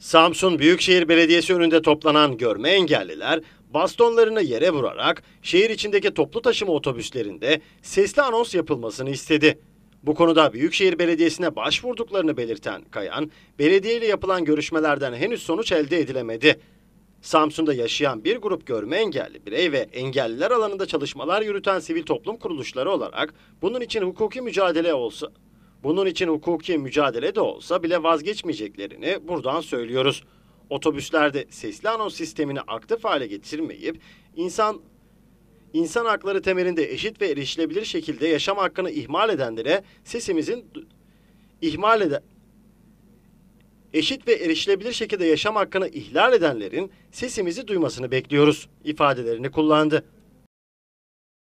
Samsun Büyükşehir Belediyesi önünde toplanan görme engelliler bastonlarını yere vurarak şehir içindeki toplu taşıma otobüslerinde sesli anons yapılmasını istedi. Bu konuda Büyükşehir Belediyesi'ne başvurduklarını belirten Kayan, belediye ile yapılan görüşmelerden henüz sonuç elde edilemedi. Samsun'da yaşayan bir grup görme engelli birey ve engelliler alanında çalışmalar yürüten sivil toplum kuruluşları olarak bunun için hukuki mücadele olsa bunun için hukuki mücadele de olsa bile vazgeçmeyeceklerini buradan söylüyoruz. Otobüslerde sesli anons sistemini aktif hale getirmeyip insan insan hakları temelinde eşit ve erişilebilir şekilde yaşam hakkını ihmal edenlere sesimizin ihmal eden eşit ve erişilebilir şekilde yaşam hakkını ihlal edenlerin sesimizi duymasını bekliyoruz ifadelerini kullandı.